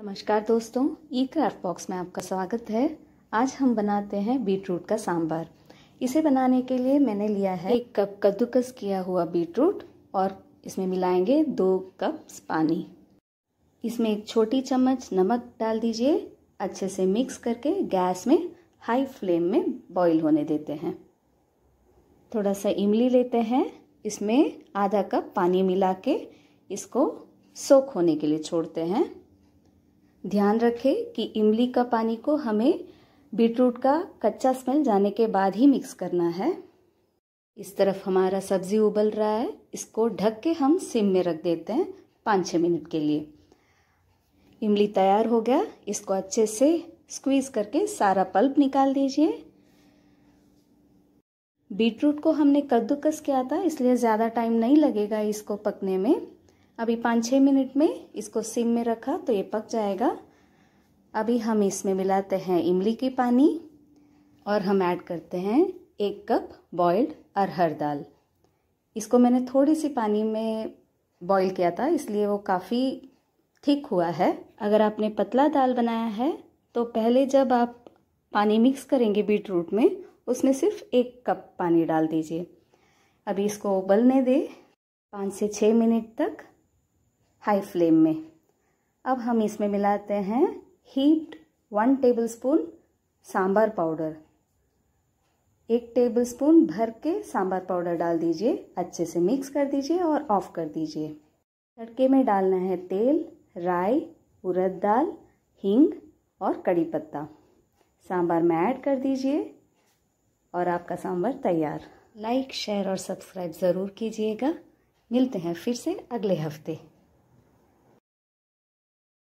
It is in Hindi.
नमस्कार दोस्तों ई क्राफ्ट बॉक्स में आपका स्वागत है आज हम बनाते हैं बीटरूट का सांभर इसे बनाने के लिए मैंने लिया है एक कप कद्दूकस किया हुआ बीटरूट और इसमें मिलाएंगे दो कप्स पानी इसमें एक छोटी चम्मच नमक डाल दीजिए अच्छे से मिक्स करके गैस में हाई फ्लेम में बॉईल होने देते हैं थोड़ा सा इमली लेते हैं इसमें आधा कप पानी मिला के इसको सोख होने के लिए छोड़ते हैं ध्यान रखें कि इमली का पानी को हमें बीटरूट का कच्चा स्मेल जाने के बाद ही मिक्स करना है इस तरफ हमारा सब्जी उबल रहा है इसको ढक के हम सिम में रख देते हैं पाँच छः मिनट के लिए इमली तैयार हो गया इसको अच्छे से स्क्वीज करके सारा पल्प निकाल दीजिए बीटरूट को हमने कद्दूकस किया था इसलिए ज़्यादा टाइम नहीं लगेगा इसको पकने में अभी पाँच छः मिनट में इसको सिम में रखा तो ये पक जाएगा अभी हम इसमें मिलाते हैं इमली की पानी और हम ऐड करते हैं एक कप बॉयल्ड अरहर दाल इसको मैंने थोड़ी सी पानी में बॉईल किया था इसलिए वो काफ़ी ठीक हुआ है अगर आपने पतला दाल बनाया है तो पहले जब आप पानी मिक्स करेंगे बीट रूट में उसमें सिर्फ एक कप पानी डाल दीजिए अभी इसको उबलने दे पाँच से छः मिनट तक हाई फ्लेम में अब हम इसमें मिलाते हैं हीट वन टेबलस्पून सांबर पाउडर एक टेबलस्पून भर के सांबर पाउडर डाल दीजिए अच्छे से मिक्स कर दीजिए और ऑफ कर दीजिए तड़के में डालना है तेल राई उरद दाल हींग और कड़ी पत्ता सांबर में ऐड कर दीजिए और आपका सांभर तैयार लाइक शेयर और सब्सक्राइब ज़रूर कीजिएगा मिलते हैं फिर से अगले हफ्ते